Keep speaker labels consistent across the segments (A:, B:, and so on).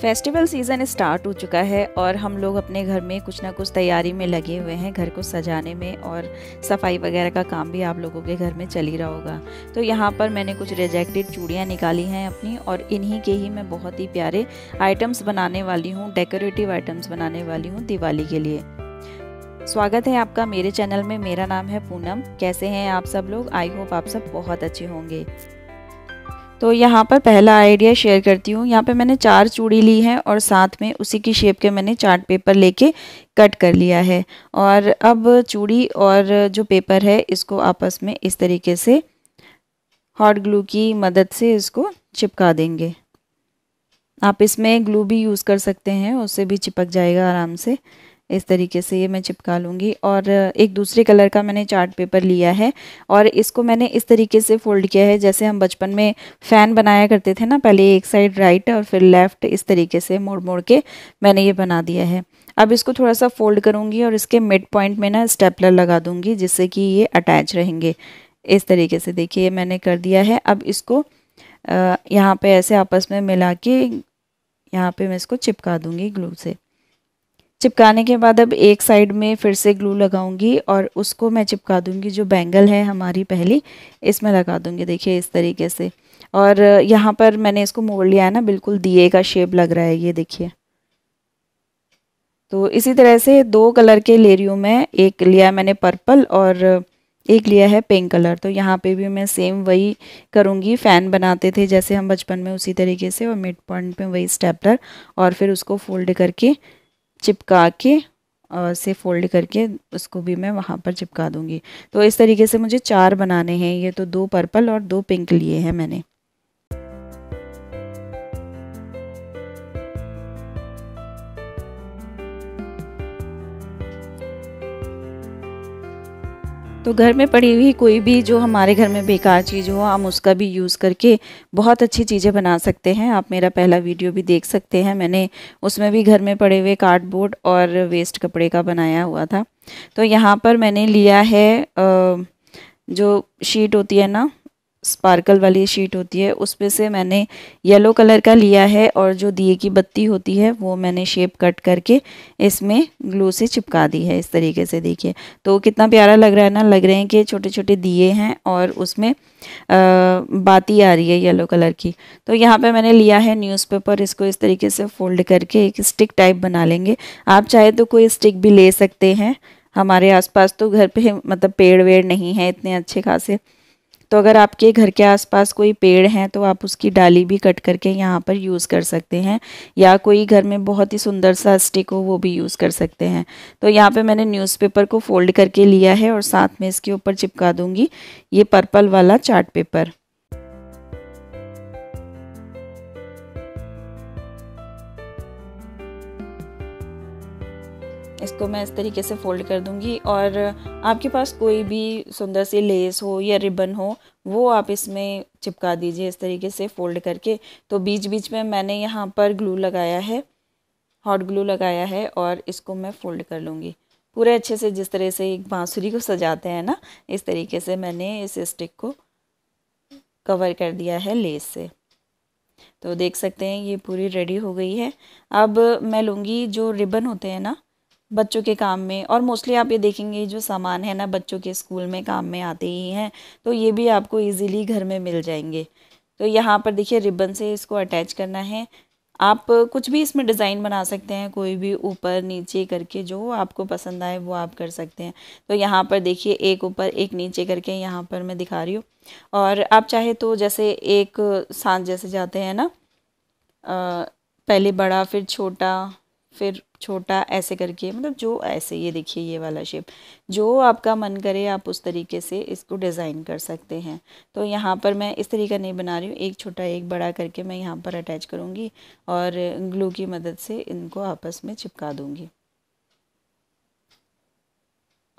A: festival season start हो चुका है और हम लोग अपने घर में कुछ ना कुछ तैयारी में लगे हुए हैं घर को सजाने में और सफाई वगैरह का काम भी आप लोगों के घर में चल ही रहा होगा तो यहाँ पर मैंने कुछ रिजेक्टेड चूड़ियाँ निकाली हैं अपनी और इन्हीं के ही मैं बहुत ही प्यारे आइटम्स बनाने वाली हूँ डेकोरेटिव आइटम्स बनाने वाली हूँ दिवाली के लिए स्वागत है आपका मेरे चैनल में मेरा नाम है पूनम कैसे हैं आप सब लोग आई होप आप सब बहुत अच्छे होंगे तो यहाँ पर पहला आइडिया शेयर करती हूँ यहाँ पे मैंने चार चूड़ी ली है और साथ में उसी की शेप के मैंने चार्ट पेपर लेके कट कर लिया है और अब चूड़ी और जो पेपर है इसको आपस में इस तरीके से हॉट ग्लू की मदद से इसको चिपका देंगे आप इसमें ग्लू भी यूज़ कर सकते हैं उससे भी चिपक जाएगा आराम से इस तरीके से ये मैं चिपका लूँगी और एक दूसरे कलर का मैंने चार्ट पेपर लिया है और इसको मैंने इस तरीके से फोल्ड किया है जैसे हम बचपन में फ़ैन बनाया करते थे ना पहले एक साइड राइट और फिर लेफ़्ट इस तरीके से मोड़ मोड़ के मैंने ये बना दिया है अब इसको थोड़ा सा फोल्ड करूँगी और इसके मिड पॉइंट में ना स्टेपलर लगा दूँगी जिससे कि ये अटैच रहेंगे इस तरीके से देखिए मैंने कर दिया है अब इसको यहाँ पर ऐसे आपस में मिला के यहाँ पर मैं इसको चिपका दूँगी ग्लू से चिपकाने के बाद अब एक साइड में फिर से ग्लू लगाऊंगी और उसको मैं चिपका दूंगी जो बैंगल है हमारी पहली इसमें लगा दूंगी देखिए इस तरीके से और यहाँ पर मैंने इसको मोड़ लिया है ना बिल्कुल दिए का शेप लग रहा है ये देखिए तो इसी तरह से दो कलर के ले रही हूँ मैं एक लिया मैंने पर्पल और एक लिया है पिंक कलर तो यहाँ पे भी मैं सेम वही करूँगी फ़ैन बनाते थे जैसे हम बचपन में उसी तरीके से और मिड पॉइंट पे वही स्टेपलर और फिर उसको फोल्ड करके चिपका के और से फोल्ड करके उसको भी मैं वहाँ पर चिपका दूँगी तो इस तरीके से मुझे चार बनाने हैं ये तो दो पर्पल और दो पिंक लिए हैं मैंने तो घर में पड़ी हुई कोई भी जो हमारे घर में बेकार चीज़ हो हम उसका भी यूज़ करके बहुत अच्छी चीज़ें बना सकते हैं आप मेरा पहला वीडियो भी देख सकते हैं मैंने उसमें भी घर में पड़े हुए कार्डबोर्ड और वेस्ट कपड़े का बनाया हुआ था तो यहाँ पर मैंने लिया है जो शीट होती है ना स्पार्कल वाली शीट होती है उसमें से मैंने येलो कलर का लिया है और जो दिए की बत्ती होती है वो मैंने शेप कट करके इसमें ग्लू से चिपका दी है इस तरीके से देखिए तो कितना प्यारा लग रहा है ना लग रहे हैं कि छोटे छोटे दिए हैं और उसमें बाती आ रही है येलो कलर की तो यहाँ पे मैंने लिया है न्यूज़पेपर इसको इस तरीके से फोल्ड करके एक स्टिक टाइप बना लेंगे आप चाहे तो कोई स्टिक भी ले सकते हैं हमारे आसपास तो घर पे मतलब पेड़ वेड़ नहीं है इतने अच्छे खासे तो अगर आपके घर के आसपास कोई पेड़ हैं तो आप उसकी डाली भी कट करके यहाँ पर यूज़ कर सकते हैं या कोई घर में बहुत ही सुंदर सा स्टिक हो वो भी यूज़ कर सकते हैं तो यहाँ पे मैंने न्यूज़पेपर को फोल्ड करके लिया है और साथ में इसके ऊपर चिपका दूँगी ये पर्पल वाला चार्ट पेपर इसको मैं इस तरीके से फ़ोल्ड कर दूँगी और आपके पास कोई भी सुंदर सी लेस हो या रिबन हो वो आप इसमें चिपका दीजिए इस तरीके से फ़ोल्ड करके तो बीच बीच में मैंने यहाँ पर ग्लू लगाया है हॉट ग्लू लगाया है और इसको मैं फ़ोल्ड कर लूँगी पूरे अच्छे से जिस तरह से एक बाँसुरी को सजाते हैं ना इस तरीके से मैंने इस स्टिक को कवर कर दिया है लेस से तो देख सकते हैं ये पूरी रेडी हो गई है अब मैं लूँगी जो रिबन होते हैं ना बच्चों के काम में और मोस्टली आप ये देखेंगे जो सामान है ना बच्चों के स्कूल में काम में आते ही हैं तो ये भी आपको इजीली घर में मिल जाएंगे तो यहाँ पर देखिए रिबन से इसको अटैच करना है आप कुछ भी इसमें डिज़ाइन बना सकते हैं कोई भी ऊपर नीचे करके जो आपको पसंद आए वो आप कर सकते हैं तो यहाँ पर देखिए एक ऊपर एक नीचे करके यहाँ पर मैं दिखा रही हूँ और आप चाहे तो जैसे एक सांस जैसे जाते हैं ना पहले बड़ा फिर छोटा फिर छोटा ऐसे करके मतलब जो ऐसे ये देखिए ये वाला शेप जो आपका मन करे आप उस तरीके से इसको डिज़ाइन कर सकते हैं तो यहाँ पर मैं इस तरीका नहीं बना रही हूँ एक छोटा एक बड़ा करके मैं यहाँ पर अटैच करूँगी और ग्लू की मदद से इनको आपस में चिपका दूँगी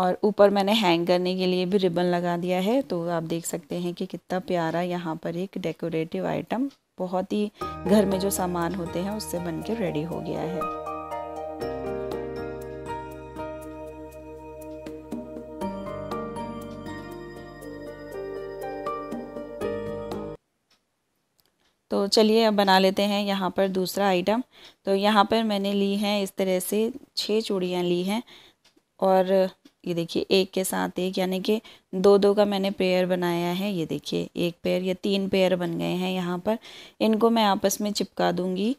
A: और ऊपर मैंने हैंग करने के लिए भी रिबन लगा दिया है तो आप देख सकते हैं कि कितना प्यारा यहाँ पर एक डेकोरेटिव आइटम बहुत ही घर में जो सामान होते हैं उससे बन के रेडी हो गया है तो चलिए अब बना लेते हैं यहाँ पर दूसरा आइटम तो यहाँ पर मैंने ली हैं इस तरह से छः चूड़ियाँ ली हैं और ये देखिए एक के साथ एक यानी कि दो दो का मैंने पेयर बनाया है ये देखिए एक पेयर या तीन पेयर बन गए हैं यहाँ पर इनको मैं आपस में चिपका दूँगी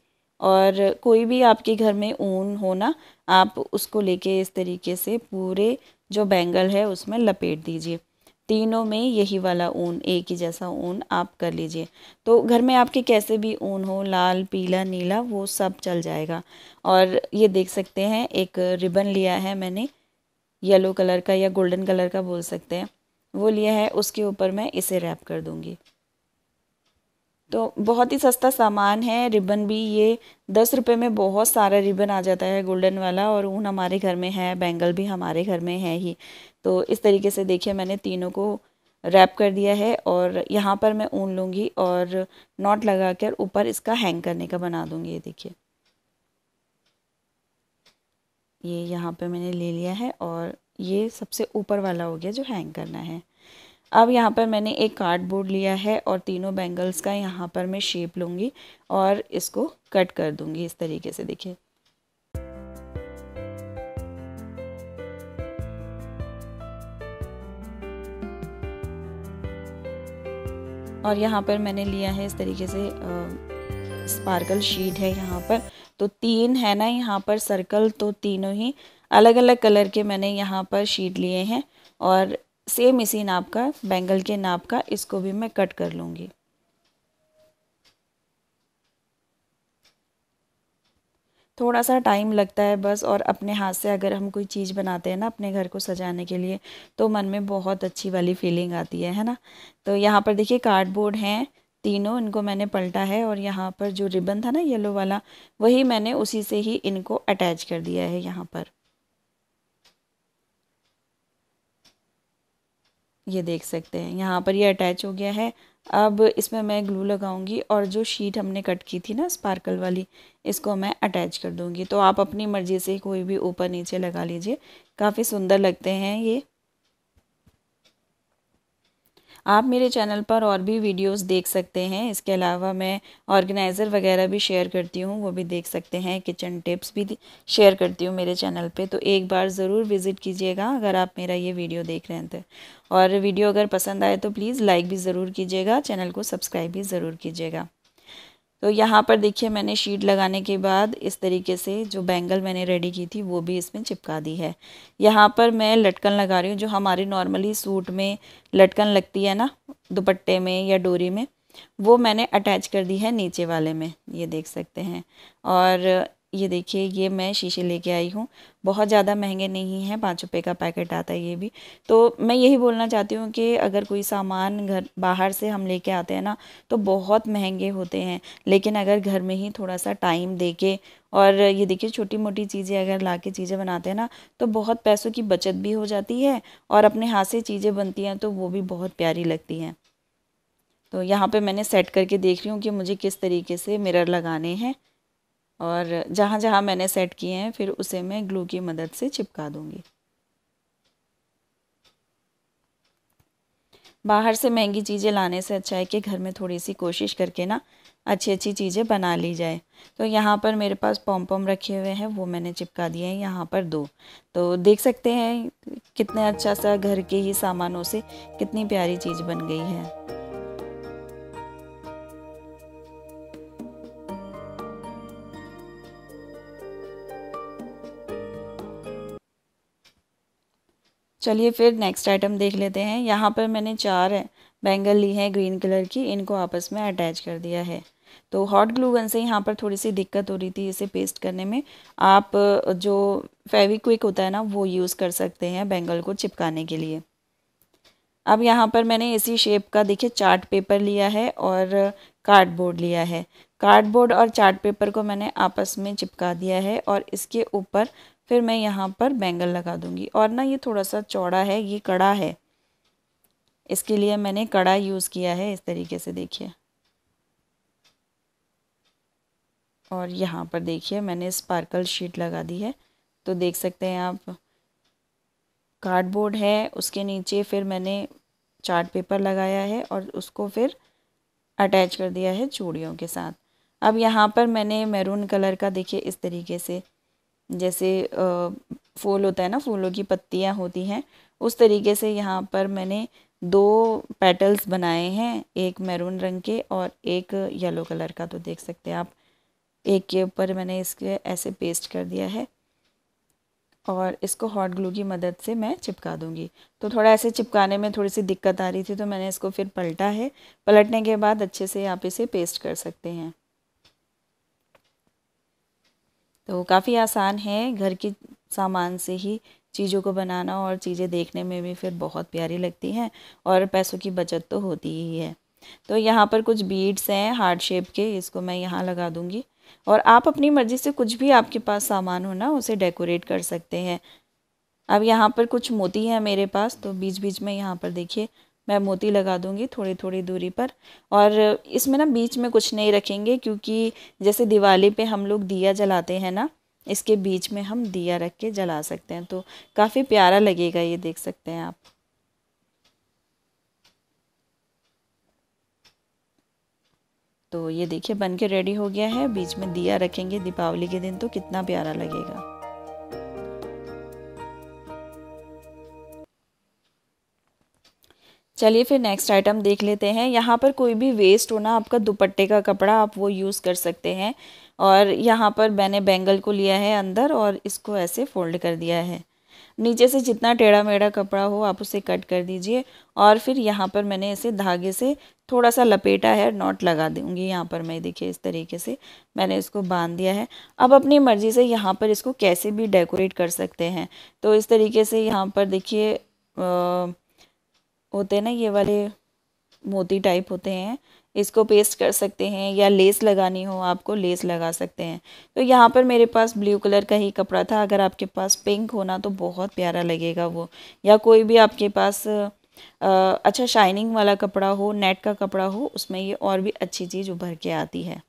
A: और कोई भी आपके घर में ऊन हो ना आप उसको लेके इस तरीके से पूरे जो बैंगल है उसमें लपेट दीजिए तीनों में यही वाला ऊन एक ही जैसा ऊन आप कर लीजिए तो घर में आपके कैसे भी ऊन हो लाल पीला नीला वो सब चल जाएगा और ये देख सकते हैं एक रिबन लिया है मैंने येलो कलर का या गोल्डन कलर का बोल सकते हैं वो लिया है उसके ऊपर मैं इसे रैप कर दूँगी तो बहुत ही सस्ता सामान है रिबन भी ये दस रुपये में बहुत सारा रिबन आ जाता है गोल्डन वाला और ऊन हमारे घर में है बैंगल भी हमारे घर में है ही तो इस तरीके से देखिए मैंने तीनों को रैप कर दिया है और यहाँ पर मैं ऊन लूँगी और नॉट लगा कर ऊपर इसका हैंग करने का बना दूँगी ये देखिए ये यहाँ पे मैंने ले लिया है और ये सबसे ऊपर वाला हो गया जो हैंग करना है अब यहाँ पर मैंने एक कार्डबोर्ड लिया है और तीनों बैंगल्स का यहाँ पर मैं शेप लूँगी और इसको कट कर दूँगी इस तरीके से देखिए और यहाँ पर मैंने लिया है इस तरीके से आ, स्पार्कल शीट है यहाँ पर तो तीन है ना यहाँ पर सर्कल तो तीनों ही अलग अलग कलर के मैंने यहाँ पर शीट लिए हैं और सेम इसी नाप का बैंगल के नाप का इसको भी मैं कट कर लूँगी थोड़ा सा टाइम लगता है बस और अपने हाथ से अगर हम कोई चीज़ बनाते हैं ना अपने घर को सजाने के लिए तो मन में बहुत अच्छी वाली फीलिंग आती है है ना तो यहाँ पर देखिए कार्डबोर्ड हैं तीनों इनको मैंने पलटा है और यहाँ पर जो रिबन था ना येलो वाला वही मैंने उसी से ही इनको अटैच कर दिया है यहाँ पर ये देख सकते हैं यहाँ पर ये अटैच हो गया है अब इसमें मैं ग्लू लगाऊंगी और जो शीट हमने कट की थी ना स्पार्कल वाली इसको मैं अटैच कर दूंगी तो आप अपनी मर्ज़ी से कोई भी ऊपर नीचे लगा लीजिए काफ़ी सुंदर लगते हैं ये आप मेरे चैनल पर और भी वीडियोस देख सकते हैं इसके अलावा मैं ऑर्गेनाइज़र वगैरह भी शेयर करती हूँ वो भी देख सकते हैं किचन टिप्स भी शेयर करती हूँ मेरे चैनल पे तो एक बार ज़रूर विज़िट कीजिएगा अगर आप मेरा ये वीडियो देख रहे हैं तो और वीडियो अगर पसंद आए तो प्लीज़ लाइक भी ज़रूर कीजिएगा चैनल को सब्सक्राइब भी ज़रूर कीजिएगा तो यहाँ पर देखिए मैंने शीट लगाने के बाद इस तरीके से जो बैंगल मैंने रेडी की थी वो भी इसमें चिपका दी है यहाँ पर मैं लटकन लगा रही हूँ जो हमारे नॉर्मली सूट में लटकन लगती है ना दुपट्टे में या डोरी में वो मैंने अटैच कर दी है नीचे वाले में ये देख सकते हैं और ये देखिए ये मैं शीशे लेके आई हूँ बहुत ज़्यादा महंगे नहीं हैं पाँच रुपये का पैकेट आता है ये भी तो मैं यही बोलना चाहती हूँ कि अगर कोई सामान घर बाहर से हम लेके आते हैं ना तो बहुत महंगे होते हैं लेकिन अगर घर में ही थोड़ा सा टाइम दे के और ये देखिए छोटी मोटी चीज़ें अगर ला के चीज़ें बनाते हैं ना तो बहुत पैसों की बचत भी हो जाती है और अपने हाथ से चीज़ें बनती हैं तो वो भी बहुत प्यारी लगती हैं तो यहाँ पे मैंने सेट करके देख रही हूँ कि मुझे किस तरीके से मिरर लगाने हैं और जहाँ जहाँ मैंने सेट किए हैं फिर उसे मैं ग्लू की मदद से चिपका दूँगी बाहर से महंगी चीज़ें लाने से अच्छा है कि घर में थोड़ी सी कोशिश करके ना अच्छी अच्छी चीज़ें बना ली जाए तो यहाँ पर मेरे पास पॉम पॉम रखे हुए हैं वो मैंने चिपका दिए हैं यहाँ पर दो तो देख सकते हैं कितने अच्छा सा घर के ही सामानों से कितनी प्यारी चीज़ बन गई है चलिए फिर नेक्स्ट आइटम देख लेते हैं यहाँ पर मैंने चार बैंगल ली हैं ग्रीन कलर की इनको आपस में अटैच कर दिया है तो हॉट ग्लू गन से यहाँ पर थोड़ी सी दिक्कत हो रही थी इसे पेस्ट करने में आप जो फेविक्विक होता है ना वो यूज़ कर सकते हैं बैंगल को चिपकाने के लिए अब यहाँ पर मैंने इसी शेप का देखिए चार्ट पेपर लिया है और कार्डबोर्ड लिया है कार्डबोर्ड और चार्ट पेपर को मैंने आपस में चिपका दिया है और इसके ऊपर फिर मैं यहाँ पर बैंगल लगा दूँगी और ना ये थोड़ा सा चौड़ा है ये कड़ा है इसके लिए मैंने कड़ा यूज़ किया है इस तरीके से देखिए और यहाँ पर देखिए मैंने स्पार्कल शीट लगा दी है तो देख सकते हैं आप कार्डबोर्ड है उसके नीचे फिर मैंने चार्ट पेपर लगाया है और उसको फिर अटैच कर दिया है चूड़ियों के साथ अब यहाँ पर मैंने मैरून कलर का देखिए इस तरीके से जैसे फूल होता है ना फूलों की पत्तियाँ होती हैं उस तरीके से यहाँ पर मैंने दो पेटल्स बनाए हैं एक मैरून रंग के और एक येलो कलर का तो देख सकते हैं आप एक के ऊपर मैंने इसके ऐसे पेस्ट कर दिया है और इसको हॉट ग्लू की मदद से मैं चिपका दूंगी तो थोड़ा ऐसे चिपकाने में थोड़ी सी दिक्कत आ रही थी तो मैंने इसको फिर पलटा है पलटने के बाद अच्छे से आप इसे पेस्ट कर सकते हैं तो काफ़ी आसान है घर की सामान से ही चीज़ों को बनाना और चीज़ें देखने में भी फिर बहुत प्यारी लगती हैं और पैसों की बचत तो होती ही है तो यहाँ पर कुछ बीड्स हैं हार्ड शेप के इसको मैं यहाँ लगा दूँगी और आप अपनी मर्ज़ी से कुछ भी आपके पास सामान हो ना उसे डेकोरेट कर सकते हैं अब यहाँ पर कुछ मोती है मेरे पास तो बीच बीच में यहाँ पर देखिए मैं मोती लगा दूंगी थोड़ी थोड़ी दूरी पर और इसमें ना बीच में कुछ नहीं रखेंगे क्योंकि जैसे दिवाली पे हम लोग दिया जलाते हैं ना इसके बीच में हम दिया रख के जला सकते हैं तो काफ़ी प्यारा लगेगा ये देख सकते हैं आप तो ये देखिए बन के रेडी हो गया है बीच में दिया रखेंगे दीपावली के दिन तो कितना प्यारा लगेगा चलिए फिर नेक्स्ट आइटम देख लेते हैं यहाँ पर कोई भी वेस्ट हो ना आपका दुपट्टे का कपड़ा आप वो यूज़ कर सकते हैं और यहाँ पर मैंने बैंगल को लिया है अंदर और इसको ऐसे फोल्ड कर दिया है नीचे से जितना टेढ़ा मेढ़ा कपड़ा हो आप उसे कट कर दीजिए और फिर यहाँ पर मैंने इसे धागे से थोड़ा सा लपेटा है नॉट लगा दूँगी यहाँ पर मैं देखिए इस तरीके से मैंने इसको बांध दिया है अब अपनी मर्ज़ी से यहाँ पर इसको कैसे भी डेकोरेट कर सकते हैं तो इस तरीके से यहाँ पर देखिए होते हैं ना ये वाले मोती टाइप होते हैं इसको पेस्ट कर सकते हैं या लेस लगानी हो आपको लेस लगा सकते हैं तो यहाँ पर मेरे पास ब्लू कलर का ही कपड़ा था अगर आपके पास पिंक होना तो बहुत प्यारा लगेगा वो या कोई भी आपके पास आ, अच्छा शाइनिंग वाला कपड़ा हो नेट का कपड़ा हो उसमें ये और भी अच्छी चीज़ उभर के आती है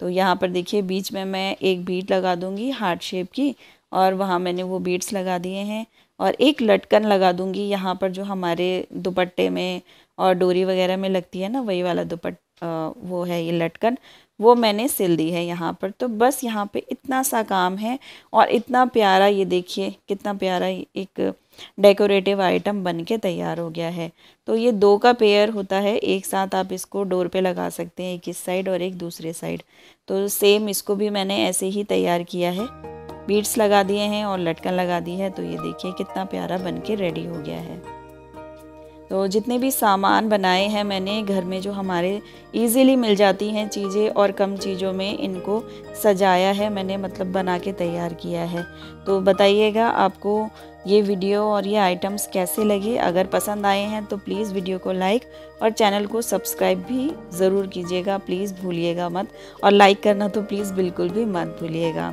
A: तो यहाँ पर देखिए बीच में मैं एक बीट लगा दूँगी हार्ट शेप की और वहाँ मैंने वो बीट्स लगा दिए हैं और एक लटकन लगा दूँगी यहाँ पर जो हमारे दुपट्टे में और डोरी वगैरह में लगती है ना वही वाला दुपट वो है ये लटकन वो मैंने सिल दी है यहाँ पर तो बस यहाँ पे इतना सा काम है और इतना प्यारा ये देखिए कितना प्यारा एक डेकोरेटिव आइटम बन के तैयार हो गया है तो ये दो का पेयर होता है एक साथ आप इसको डोर पे लगा सकते हैं एक इस साइड और एक दूसरे साइड तो सेम इसको भी मैंने ऐसे ही तैयार किया है बीट्स लगा दिए हैं और लटकन लगा दी है तो ये देखिए कितना प्यारा बन के रेडी हो गया है तो जितने भी सामान बनाए हैं मैंने घर में जो हमारे इजीली मिल जाती हैं चीज़ें और कम चीज़ों में इनको सजाया है मैंने मतलब बना के तैयार किया है तो बताइएगा आपको ये वीडियो और ये आइटम्स कैसे लगे अगर पसंद आए हैं तो प्लीज़ वीडियो को लाइक और चैनल को सब्सक्राइब भी ज़रूर कीजिएगा प्लीज़ भूलिएगा मत और लाइक करना तो प्लीज़ बिल्कुल भी मत भूलिएगा